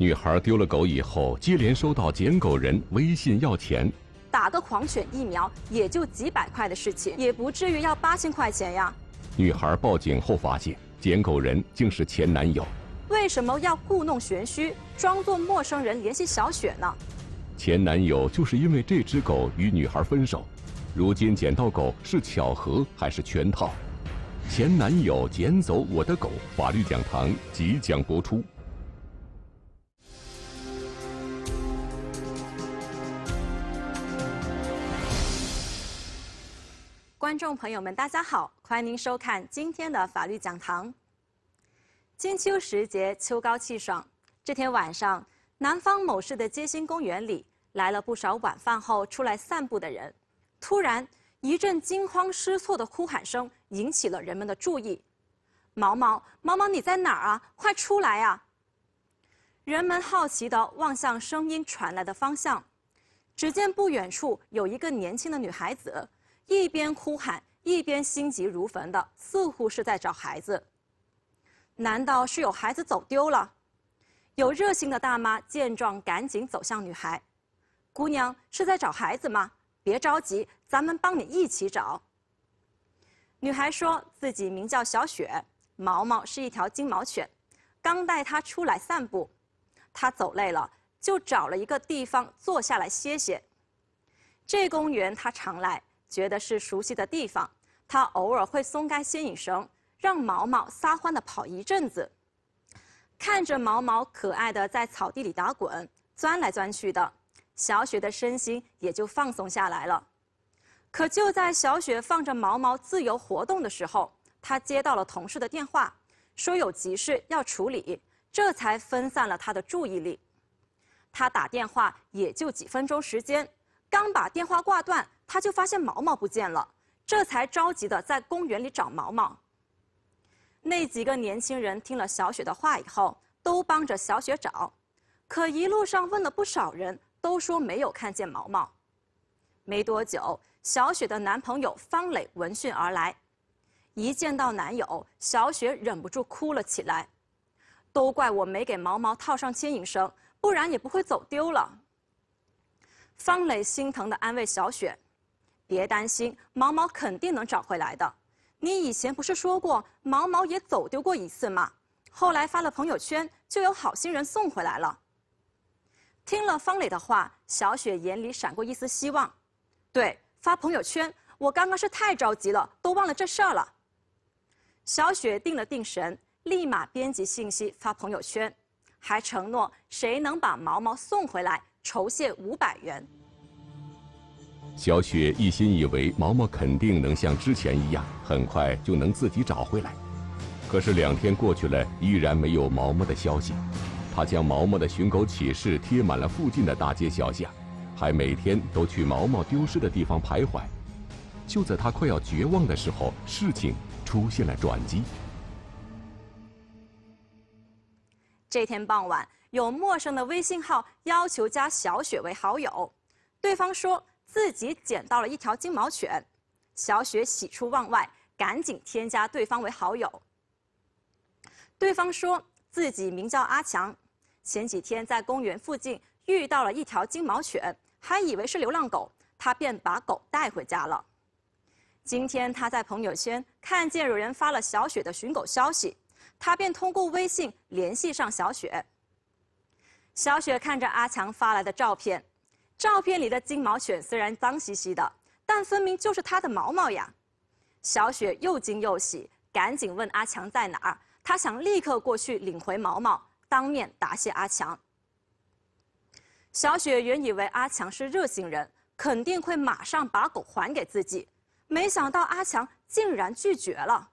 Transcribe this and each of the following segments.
女孩丢了狗以后，接连收到捡狗人微信要钱，打个狂犬疫苗也就几百块的事情，也不至于要八千块钱呀。女孩报警后发现，捡狗人竟是前男友。为什么要故弄玄虚，装作陌生人联系小雪呢？前男友就是因为这只狗与女孩分手，如今捡到狗是巧合还是圈套？前男友捡走我的狗，法律讲堂即将播出。观众朋友们，大家好，欢迎您收看今天的法律讲堂。金秋时节，秋高气爽，这天晚上，南方某市的街心公园里来了不少晚饭后出来散步的人。突然，一阵惊慌失措的哭喊声引起了人们的注意：“毛毛，毛毛，你在哪儿啊？快出来呀！”人们好奇地望向声音传来的方向，只见不远处有一个年轻的女孩子。一边哭喊，一边心急如焚的，似乎是在找孩子。难道是有孩子走丢了？有热心的大妈见状，赶紧走向女孩。姑娘是在找孩子吗？别着急，咱们帮你一起找。女孩说自己名叫小雪，毛毛是一条金毛犬，刚带它出来散步，它走累了，就找了一个地方坐下来歇歇。这公园它常来。觉得是熟悉的地方，他偶尔会松开牵引绳，让毛毛撒欢的跑一阵子。看着毛毛可爱的在草地里打滚、钻来钻去的，小雪的身心也就放松下来了。可就在小雪放着毛毛自由活动的时候，她接到了同事的电话，说有急事要处理，这才分散了他的注意力。他打电话也就几分钟时间，刚把电话挂断。他就发现毛毛不见了，这才着急的在公园里找毛毛。那几个年轻人听了小雪的话以后，都帮着小雪找。可一路上问了不少人，都说没有看见毛毛。没多久，小雪的男朋友方磊闻讯而来，一见到男友，小雪忍不住哭了起来。都怪我没给毛毛套上牵引绳，不然也不会走丢了。方磊心疼地安慰小雪。别担心，毛毛肯定能找回来的。你以前不是说过毛毛也走丢过一次吗？后来发了朋友圈，就有好心人送回来了。听了方磊的话，小雪眼里闪过一丝希望。对，发朋友圈。我刚刚是太着急了，都忘了这事儿了。小雪定了定神，立马编辑信息发朋友圈，还承诺谁能把毛毛送回来，酬谢五百元。小雪一心以为毛毛肯定能像之前一样，很快就能自己找回来。可是两天过去了，依然没有毛毛的消息。她将毛毛的寻狗启事贴满了附近的大街小巷，还每天都去毛毛丢失的地方徘徊。就在她快要绝望的时候，事情出现了转机。这天傍晚，有陌生的微信号要求加小雪为好友，对方说。自己捡到了一条金毛犬，小雪喜出望外，赶紧添加对方为好友。对方说自己名叫阿强，前几天在公园附近遇到了一条金毛犬，还以为是流浪狗，他便把狗带回家了。今天他在朋友圈看见有人发了小雪的寻狗消息，他便通过微信联系上小雪。小雪看着阿强发来的照片。照片里的金毛犬虽然脏兮兮的，但分明就是它的毛毛呀！小雪又惊又喜，赶紧问阿强在哪儿，她想立刻过去领回毛毛，当面答谢阿强。小雪原以为阿强是热心人，肯定会马上把狗还给自己，没想到阿强竟然拒绝了。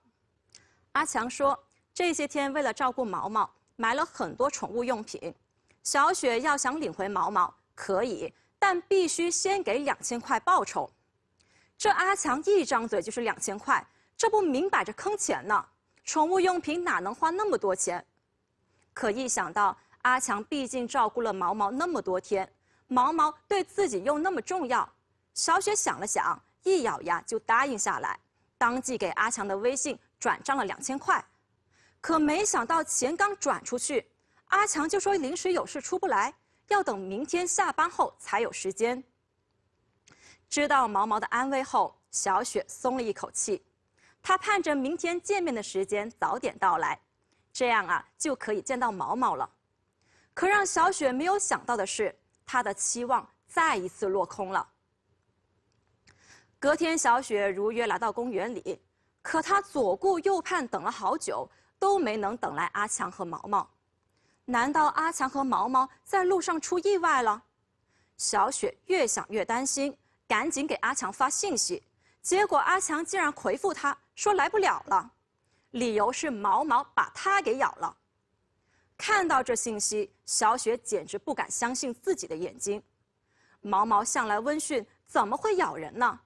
阿强说，这些天为了照顾毛毛，买了很多宠物用品，小雪要想领回毛毛，可以。但必须先给两千块报酬，这阿强一张嘴就是两千块，这不明摆着坑钱呢？宠物用品哪能花那么多钱？可一想到阿强毕竟照顾了毛毛那么多天，毛毛对自己又那么重要，小雪想了想，一咬牙就答应下来，当即给阿强的微信转账了两千块。可没想到钱刚转出去，阿强就说临时有事出不来。要等明天下班后才有时间。知道毛毛的安危后，小雪松了一口气。她盼着明天见面的时间早点到来，这样啊就可以见到毛毛了。可让小雪没有想到的是，她的期望再一次落空了。隔天，小雪如约来到公园里，可她左顾右盼，等了好久，都没能等来阿强和毛毛。难道阿强和毛毛在路上出意外了？小雪越想越担心，赶紧给阿强发信息。结果阿强竟然回复他说来不了了，理由是毛毛把他给咬了。看到这信息，小雪简直不敢相信自己的眼睛。毛毛向来温驯，怎么会咬人呢？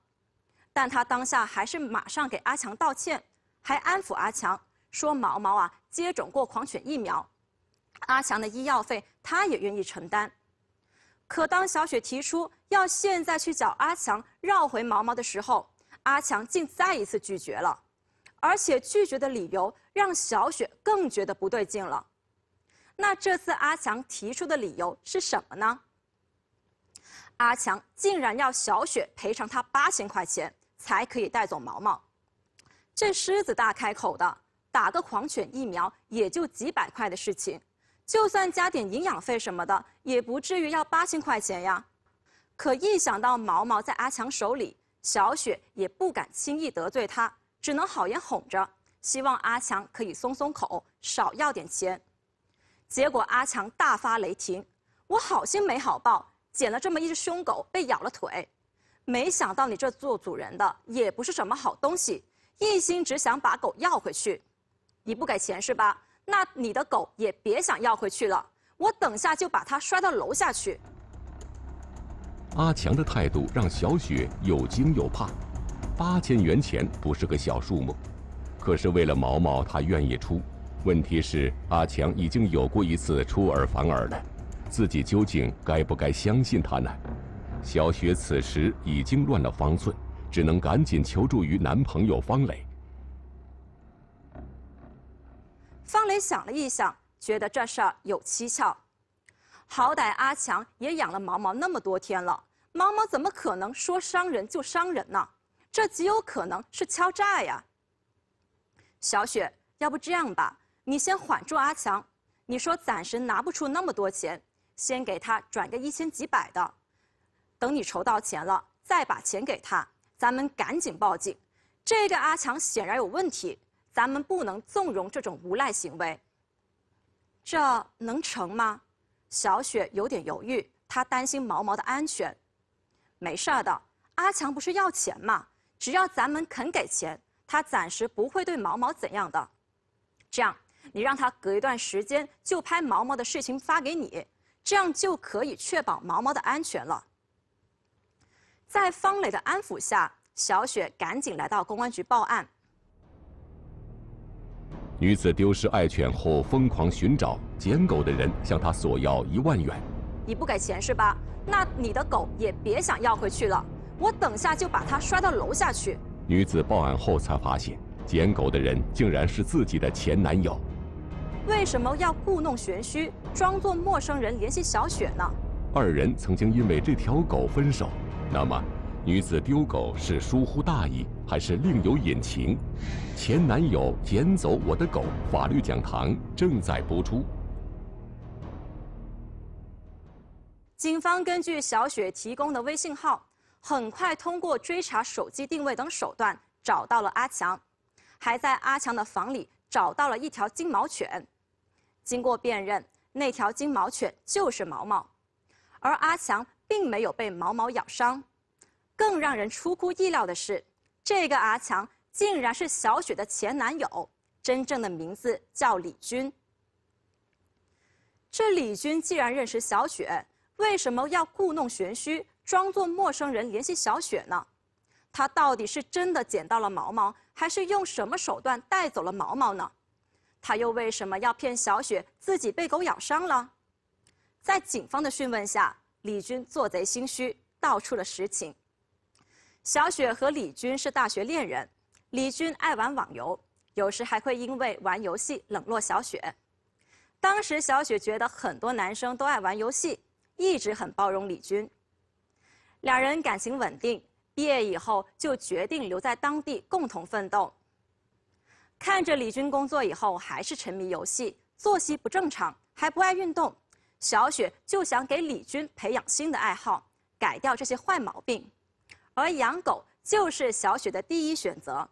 但他当下还是马上给阿强道歉，还安抚阿强说：“毛毛啊，接种过狂犬疫苗。”阿强的医药费，他也愿意承担。可当小雪提出要现在去找阿强绕回毛毛的时候，阿强竟再一次拒绝了，而且拒绝的理由让小雪更觉得不对劲了。那这次阿强提出的理由是什么呢？阿强竟然要小雪赔偿他八千块钱才可以带走毛毛，这狮子大开口的，打个狂犬疫苗也就几百块的事情。就算加点营养费什么的，也不至于要八千块钱呀。可一想到毛毛在阿强手里，小雪也不敢轻易得罪他，只能好言哄着，希望阿强可以松松口，少要点钱。结果阿强大发雷霆：“我好心没好报，捡了这么一只凶狗，被咬了腿，没想到你这做主人的也不是什么好东西，一心只想把狗要回去，你不给钱是吧？”那你的狗也别想要回去了，我等下就把它摔到楼下去。阿强的态度让小雪又惊又怕，八千元钱不是个小数目，可是为了毛毛，她愿意出。问题是阿强已经有过一次出尔反尔了，自己究竟该不该相信他呢？小雪此时已经乱了方寸，只能赶紧求助于男朋友方磊。方磊想了一想，觉得这事儿有蹊跷。好歹阿强也养了毛毛那么多天了，毛毛怎么可能说伤人就伤人呢？这极有可能是敲诈呀。小雪，要不这样吧，你先缓住阿强，你说暂时拿不出那么多钱，先给他转个一千几百的，等你筹到钱了再把钱给他。咱们赶紧报警，这个阿强显然有问题。咱们不能纵容这种无赖行为，这能成吗？小雪有点犹豫，她担心毛毛的安全。没事的，阿强不是要钱吗？只要咱们肯给钱，他暂时不会对毛毛怎样的。这样，你让他隔一段时间就拍毛毛的事情发给你，这样就可以确保毛毛的安全了。在方磊的安抚下，小雪赶紧来到公安局报案。女子丢失爱犬后疯狂寻找，捡狗的人向她索要一万元。你不给钱是吧？那你的狗也别想要回去了。我等下就把它摔到楼下去。女子报案后才发现，捡狗的人竟然是自己的前男友。为什么要故弄玄虚，装作陌生人联系小雪呢？二人曾经因为这条狗分手，那么？女子丢狗是疏忽大意还是另有隐情？前男友捡走我的狗。法律讲堂正在播出。警方根据小雪提供的微信号，很快通过追查手机定位等手段找到了阿强，还在阿强的房里找到了一条金毛犬。经过辨认，那条金毛犬就是毛毛，而阿强并没有被毛毛咬伤。更让人出乎意料的是，这个阿强竟然是小雪的前男友，真正的名字叫李军。这李军既然认识小雪，为什么要故弄玄虚，装作陌生人联系小雪呢？他到底是真的捡到了毛毛，还是用什么手段带走了毛毛呢？他又为什么要骗小雪自己被狗咬伤了？在警方的讯问下，李军做贼心虚，道出了实情。小雪和李军是大学恋人，李军爱玩网游，有时还会因为玩游戏冷落小雪。当时小雪觉得很多男生都爱玩游戏，一直很包容李军。两人感情稳定，毕业以后就决定留在当地共同奋斗。看着李军工作以后还是沉迷游戏，作息不正常，还不爱运动，小雪就想给李军培养新的爱好，改掉这些坏毛病。而养狗就是小雪的第一选择。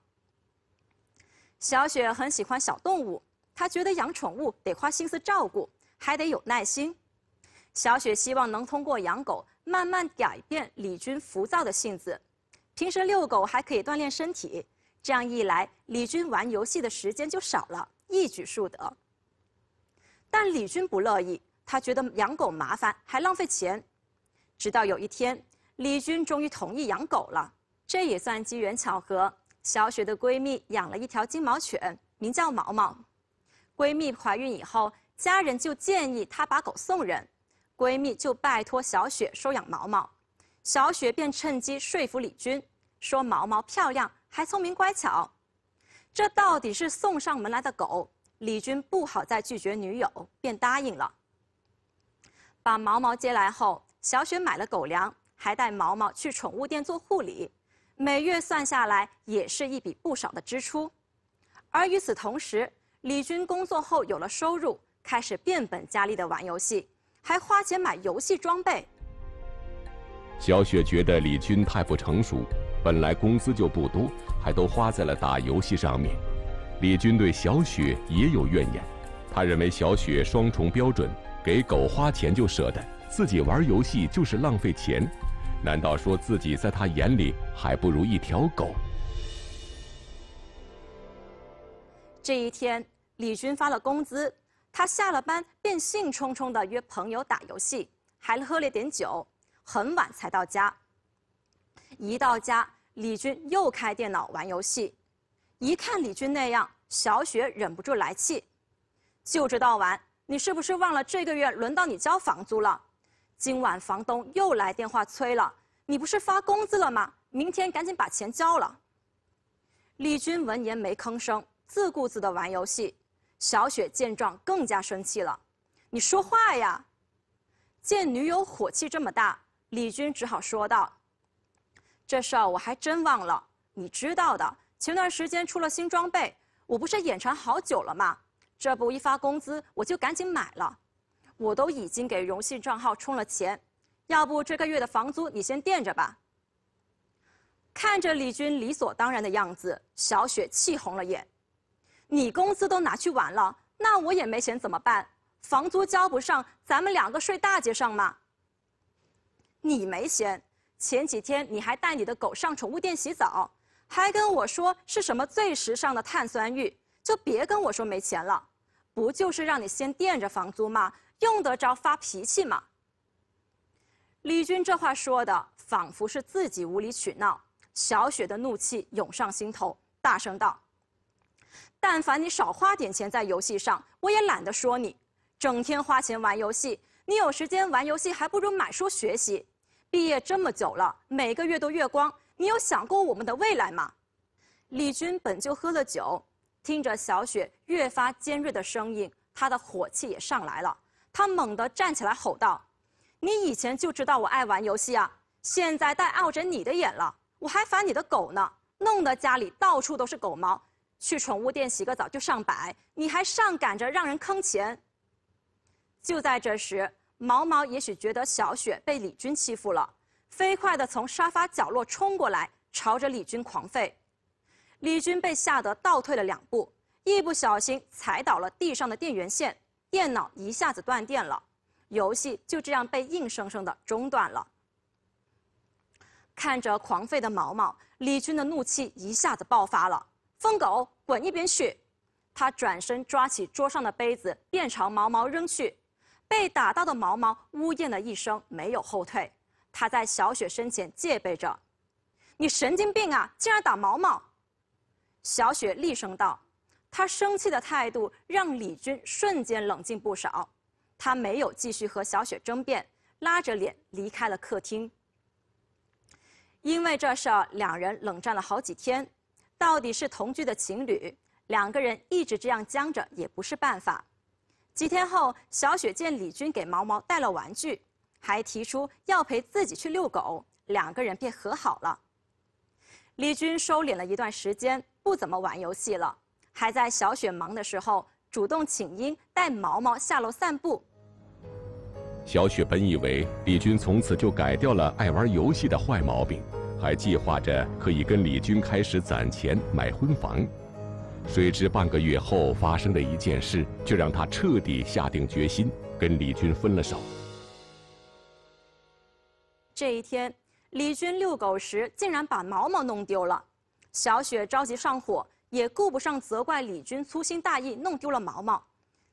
小雪很喜欢小动物，她觉得养宠物得花心思照顾，还得有耐心。小雪希望能通过养狗慢慢改变李军浮躁的性子，平时遛狗还可以锻炼身体。这样一来，李军玩游戏的时间就少了，一举数得。但李军不乐意，他觉得养狗麻烦，还浪费钱。直到有一天。李军终于同意养狗了，这也算机缘巧合。小雪的闺蜜养了一条金毛犬，名叫毛毛。闺蜜怀孕以后，家人就建议她把狗送人，闺蜜就拜托小雪收养毛毛。小雪便趁机说服李军，说毛毛漂亮，还聪明乖巧。这到底是送上门来的狗，李军不好再拒绝女友，便答应了。把毛毛接来后，小雪买了狗粮。还带毛毛去宠物店做护理，每月算下来也是一笔不少的支出。而与此同时，李军工作后有了收入，开始变本加厉地玩游戏，还花钱买游戏装备。小雪觉得李军太不成熟，本来工资就不多，还都花在了打游戏上面。李军对小雪也有怨言，他认为小雪双重标准，给狗花钱就舍得，自己玩游戏就是浪费钱。难道说自己在他眼里还不如一条狗？这一天，李军发了工资，他下了班便兴冲冲地约朋友打游戏，还喝了点酒，很晚才到家。一到家，李军又开电脑玩游戏。一看李军那样，小雪忍不住来气：“就知道玩，你是不是忘了这个月轮到你交房租了？”今晚房东又来电话催了，你不是发工资了吗？明天赶紧把钱交了。李军闻言没吭声，自顾自的玩游戏。小雪见状更加生气了：“你说话呀！”见女友火气这么大，李军只好说道：“这事儿我还真忘了，你知道的，前段时间出了新装备，我不是眼馋好久了吗？这不一发工资我就赶紧买了。”我都已经给荣信账号充了钱，要不这个月的房租你先垫着吧。看着李军理所当然的样子，小雪气红了眼。你工资都拿去玩了，那我也没钱怎么办？房租交不上，咱们两个睡大街上吗？你没钱，前几天你还带你的狗上宠物店洗澡，还跟我说是什么最时尚的碳酸浴，就别跟我说没钱了。不就是让你先垫着房租吗？用得着发脾气吗？李军这话说的仿佛是自己无理取闹，小雪的怒气涌上心头，大声道：“但凡你少花点钱在游戏上，我也懒得说你。整天花钱玩游戏，你有时间玩游戏还不如买书学习。毕业这么久了，每个月都月光，你有想过我们的未来吗？”李军本就喝了酒，听着小雪越发尖锐的声音，他的火气也上来了。他猛地站起来，吼道：“你以前就知道我爱玩游戏啊，现在带傲着你的眼了，我还烦你的狗呢，弄得家里到处都是狗毛，去宠物店洗个澡就上百，你还上赶着让人坑钱。”就在这时，毛毛也许觉得小雪被李军欺负了，飞快地从沙发角落冲过来，朝着李军狂吠。李军被吓得倒退了两步，一不小心踩倒了地上的电源线。电脑一下子断电了，游戏就这样被硬生生的中断了。看着狂吠的毛毛，李军的怒气一下子爆发了：“疯狗，滚一边去！”他转身抓起桌上的杯子，便朝毛毛扔去。被打到的毛毛呜咽了一声，没有后退，他在小雪身前戒备着。“你神经病啊，竟然打毛毛！”小雪厉声道。他生气的态度让李军瞬间冷静不少，他没有继续和小雪争辩，拉着脸离开了客厅。因为这事，两人冷战了好几天。到底是同居的情侣，两个人一直这样僵着也不是办法。几天后，小雪见李军给毛毛带了玩具，还提出要陪自己去遛狗，两个人便和好了。李军收敛了一段时间，不怎么玩游戏了。还在小雪忙的时候主动请缨带毛毛下楼散步。小雪本以为李军从此就改掉了爱玩游戏的坏毛病，还计划着可以跟李军开始攒钱买婚房，谁知半个月后发生的一件事却让他彻底下定决心跟李军分了手。这一天，李军遛狗时竟然把毛毛弄丢了，小雪着急上火。也顾不上责怪李军粗心大意弄丢了毛毛，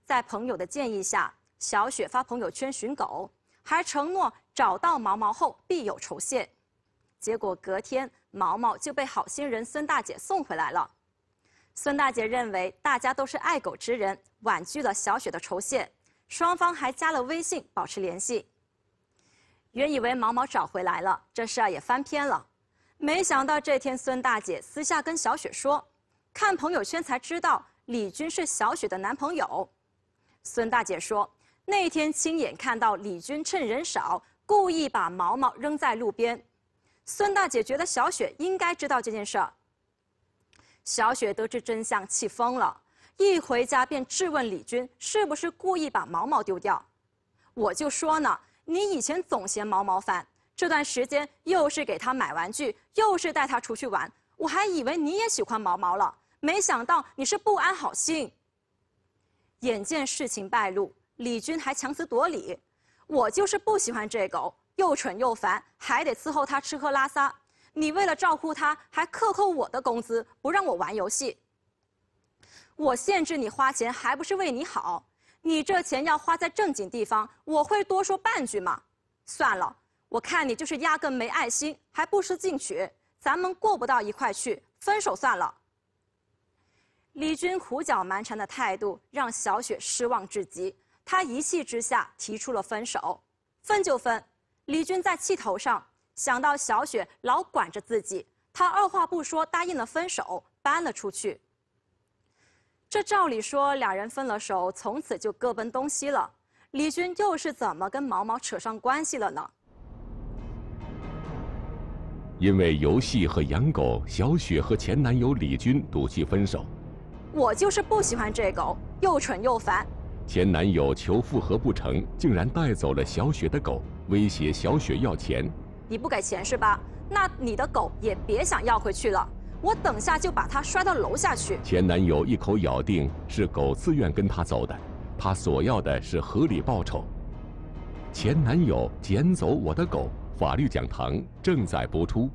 在朋友的建议下，小雪发朋友圈寻狗，还承诺找到毛毛后必有酬谢。结果隔天，毛毛就被好心人孙大姐送回来了。孙大姐认为大家都是爱狗之人，婉拒了小雪的酬谢，双方还加了微信保持联系。原以为毛毛找回来了，这事儿也翻篇了，没想到这天孙大姐私下跟小雪说。看朋友圈才知道李军是小雪的男朋友，孙大姐说那天亲眼看到李军趁人少故意把毛毛扔在路边，孙大姐觉得小雪应该知道这件事儿。小雪得知真相气疯了，一回家便质问李军是不是故意把毛毛丢掉，我就说呢，你以前总嫌毛毛烦，这段时间又是给他买玩具，又是带他出去玩，我还以为你也喜欢毛毛了。没想到你是不安好心。眼见事情败露，李军还强词夺理。我就是不喜欢这狗，又蠢又烦，还得伺候它吃喝拉撒。你为了照顾它，还克扣我的工资，不让我玩游戏。我限制你花钱，还不是为你好？你这钱要花在正经地方，我会多说半句吗？算了，我看你就是压根没爱心，还不思进取。咱们过不到一块去，分手算了。李军胡搅蛮缠的态度让小雪失望至极，她一气之下提出了分手，分就分。李军在气头上，想到小雪老管着自己，他二话不说答应了分手，搬了出去。这照理说，两人分了手，从此就各奔东西了。李军又是怎么跟毛毛扯上关系了呢？因为游戏和养狗，小雪和前男友李军赌气分手。我就是不喜欢这狗，又蠢又烦。前男友求复合不成，竟然带走了小雪的狗，威胁小雪要钱。你不给钱是吧？那你的狗也别想要回去了，我等下就把它摔到楼下去。前男友一口咬定是狗自愿跟他走的，他索要的是合理报酬。前男友捡走我的狗，法律讲堂正在播出。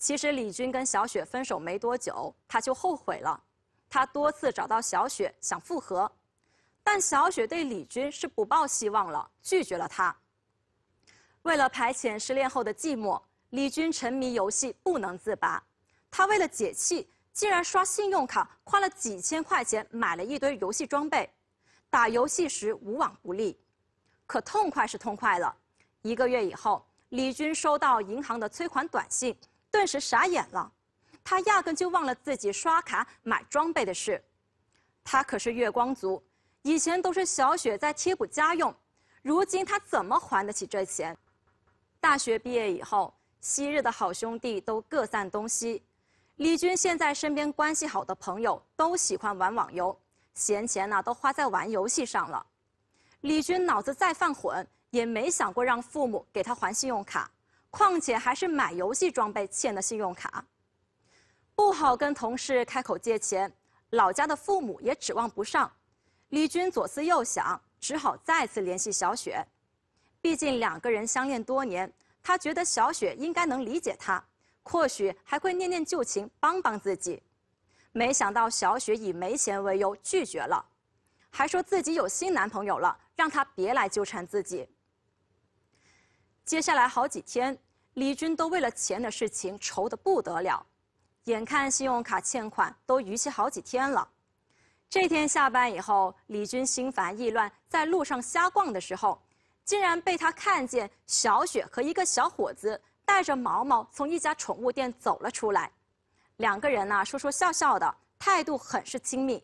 其实李军跟小雪分手没多久，他就后悔了。他多次找到小雪想复合，但小雪对李军是不抱希望了，拒绝了他。为了排遣失恋后的寂寞，李军沉迷游戏不能自拔。他为了解气，竟然刷信用卡花了几千块钱买了一堆游戏装备，打游戏时无往不利。可痛快是痛快了，一个月以后，李军收到银行的催款短信。顿时傻眼了，他压根就忘了自己刷卡买装备的事。他可是月光族，以前都是小雪在贴补家用，如今他怎么还得起这钱？大学毕业以后，昔日的好兄弟都各散东西。李军现在身边关系好的朋友都喜欢玩网游，闲钱呢都花在玩游戏上了。李军脑子再犯混，也没想过让父母给他还信用卡。况且还是买游戏装备欠的信用卡，不好跟同事开口借钱，老家的父母也指望不上。李军左思右想，只好再次联系小雪，毕竟两个人相恋多年，他觉得小雪应该能理解他，或许还会念念旧情帮帮自己。没想到小雪以没钱为由拒绝了，还说自己有新男朋友了，让他别来纠缠自己。接下来好几天，李军都为了钱的事情愁得不得了，眼看信用卡欠款都逾期好几天了。这天下班以后，李军心烦意乱，在路上瞎逛的时候，竟然被他看见小雪和一个小伙子带着毛毛从一家宠物店走了出来，两个人呢说说笑笑的态度很是亲密，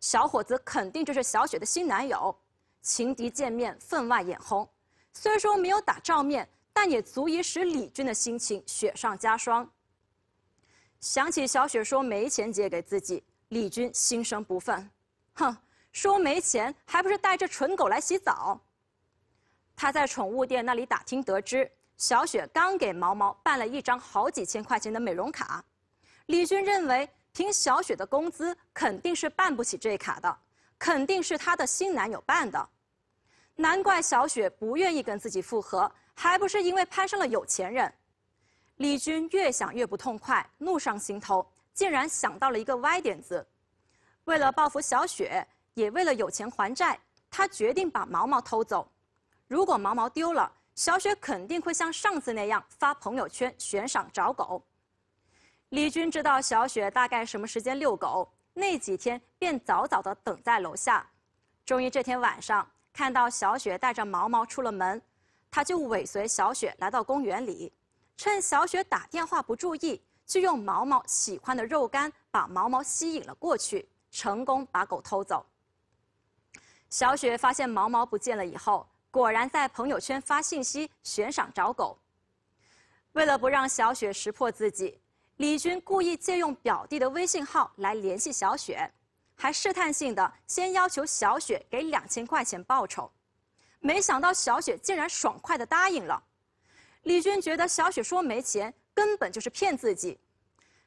小伙子肯定就是小雪的新男友，情敌见面分外眼红。虽说没有打照面，但也足以使李军的心情雪上加霜。想起小雪说没钱借给自己，李军心生不忿，哼，说没钱还不是带着蠢狗来洗澡。他在宠物店那里打听得知，小雪刚给毛毛办了一张好几千块钱的美容卡，李军认为凭小雪的工资肯定是办不起这卡的，肯定是她的新男友办的。难怪小雪不愿意跟自己复合，还不是因为攀上了有钱人。李军越想越不痛快，怒上心头，竟然想到了一个歪点子。为了报复小雪，也为了有钱还债，他决定把毛毛偷走。如果毛毛丢了，小雪肯定会像上次那样发朋友圈悬赏找狗。李军知道小雪大概什么时间遛狗，那几天便早早的等在楼下。终于这天晚上。看到小雪带着毛毛出了门，他就尾随小雪来到公园里，趁小雪打电话不注意，就用毛毛喜欢的肉干把毛毛吸引了过去，成功把狗偷走。小雪发现毛毛不见了以后，果然在朋友圈发信息悬赏找狗。为了不让小雪识破自己，李军故意借用表弟的微信号来联系小雪。还试探性的先要求小雪给两千块钱报酬，没想到小雪竟然爽快的答应了。李军觉得小雪说没钱，根本就是骗自己。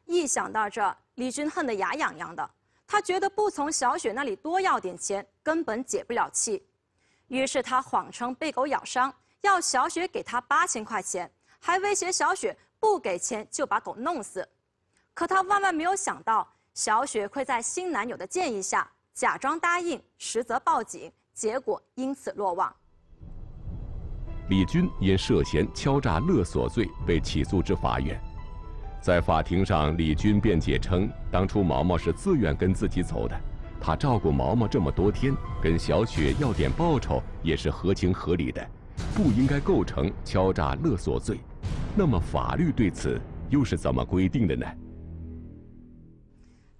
一想到这，李军恨得牙痒痒的。他觉得不从小雪那里多要点钱，根本解不了气。于是他谎称被狗咬伤，要小雪给他八千块钱，还威胁小雪不给钱就把狗弄死。可他万万没有想到。小雪会在新男友的建议下假装答应，实则报警，结果因此落网。李军因涉嫌敲诈勒索罪被起诉至法院。在法庭上，李军辩解称，当初毛毛是自愿跟自己走的，他照顾毛毛这么多天，跟小雪要点报酬也是合情合理的，不应该构成敲诈勒索罪。那么，法律对此又是怎么规定的呢？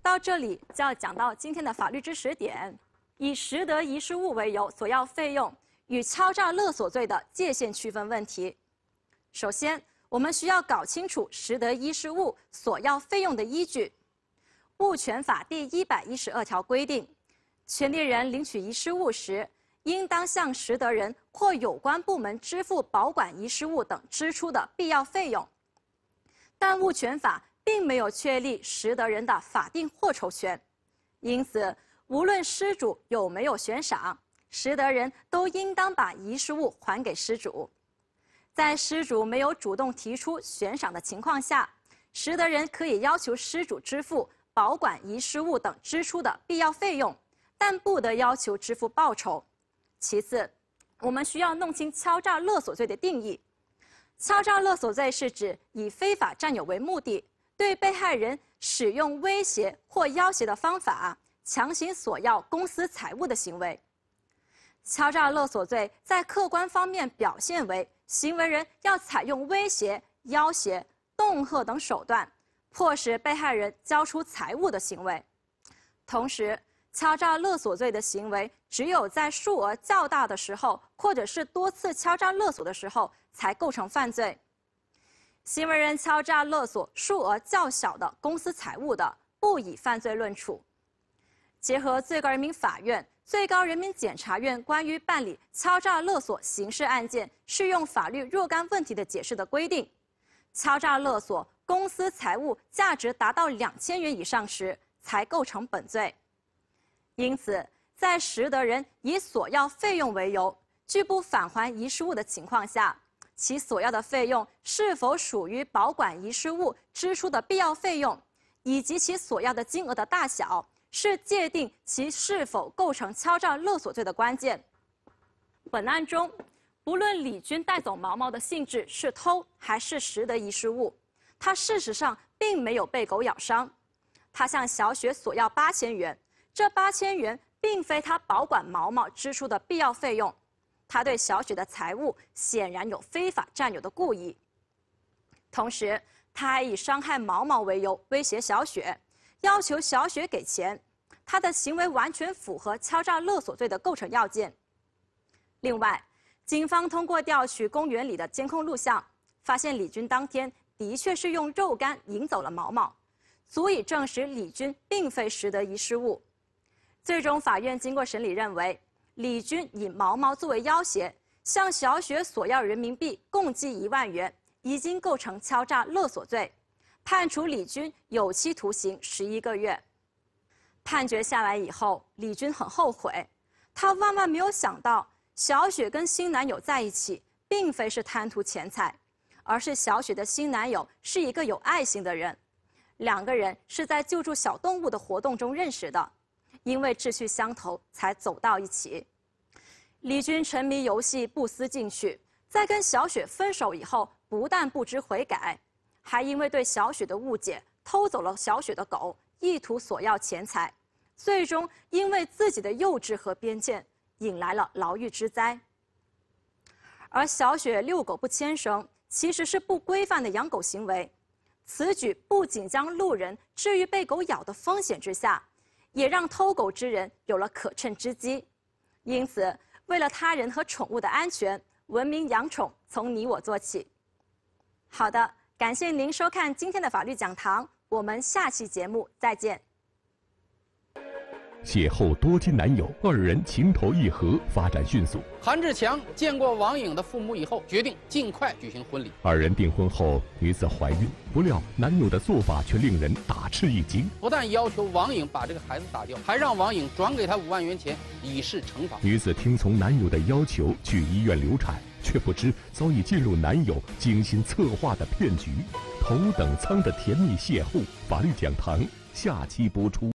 到这里就要讲到今天的法律知识点：以拾得遗失物为由索要费用与敲诈勒索罪的界限区分问题。首先，我们需要搞清楚拾得遗失物索要费用的依据。物权法第一百一十二条规定，权利人领取遗失物时，应当向拾得人或有关部门支付保管遗失物等支出的必要费用。但物权法。并没有确立拾得人的法定获酬权，因此，无论失主有没有悬赏，拾得人都应当把遗失物还给失主。在失主没有主动提出悬赏的情况下，拾得人可以要求失主支付保管遗失物等支出的必要费用，但不得要求支付报酬。其次，我们需要弄清敲诈勒索罪的定义。敲诈勒索罪是指以非法占有为目的。对被害人使用威胁或要挟的方法，强行索要公私财物的行为，敲诈勒索罪在客观方面表现为行为人要采用威胁、要挟、恫吓等手段，迫使被害人交出财物的行为。同时，敲诈勒索罪的行为只有在数额较大的时候，或者是多次敲诈勒索的时候，才构成犯罪。行为人敲诈勒索数额较小的公私财物的，不以犯罪论处。结合最高人民法院、最高人民检察院关于办理敲诈勒索刑事案件适用法律若干问题的解释的规定，敲诈勒索公私财物价值达到两千元以上时才构成本罪。因此，在拾得人以索要费用为由拒不返还遗失物的情况下，其所要的费用是否属于保管遗失物支出的必要费用，以及其所要的金额的大小，是界定其是否构成敲诈勒索罪的关键。本案中，不论李军带走毛毛的性质是偷还是拾得遗失物，他事实上并没有被狗咬伤，他向小雪索要八千元，这八千元并非他保管毛毛支出的必要费用。他对小雪的财物显然有非法占有的故意，同时他还以伤害毛毛为由威胁小雪，要求小雪给钱，他的行为完全符合敲诈勒索罪的构成要件。另外，警方通过调取公园里的监控录像，发现李军当天的确是用肉干引走了毛毛，足以证实李军并非拾得遗失物。最终，法院经过审理认为。李军以毛毛作为要挟，向小雪索要人民币共计一万元，已经构成敲诈勒索罪，判处李军有期徒刑十一个月。判决下来以后，李军很后悔，他万万没有想到小雪跟新男友在一起，并非是贪图钱财，而是小雪的新男友是一个有爱心的人，两个人是在救助小动物的活动中认识的。因为志趣相投才走到一起，李军沉迷游戏不思进取，在跟小雪分手以后，不但不知悔改，还因为对小雪的误解，偷走了小雪的狗，意图索要钱财，最终因为自己的幼稚和偏见，引来了牢狱之灾。而小雪遛狗不牵绳，其实是不规范的养狗行为，此举不仅将路人置于被狗咬的风险之下。也让偷狗之人有了可乘之机，因此，为了他人和宠物的安全，文明养宠从你我做起。好的，感谢您收看今天的法律讲堂，我们下期节目再见。邂逅多金男友，二人情投意合，发展迅速。韩志强见过王颖的父母以后，决定尽快举行婚礼。二人订婚后，女子怀孕，不料男友的做法却令人大吃一惊。不但要求王颖把这个孩子打掉，还让王颖转给他五万元钱以示惩罚。女子听从男友的要求去医院流产，却不知早已进入男友精心策划的骗局。头等舱的甜蜜邂逅，法律讲堂下期播出。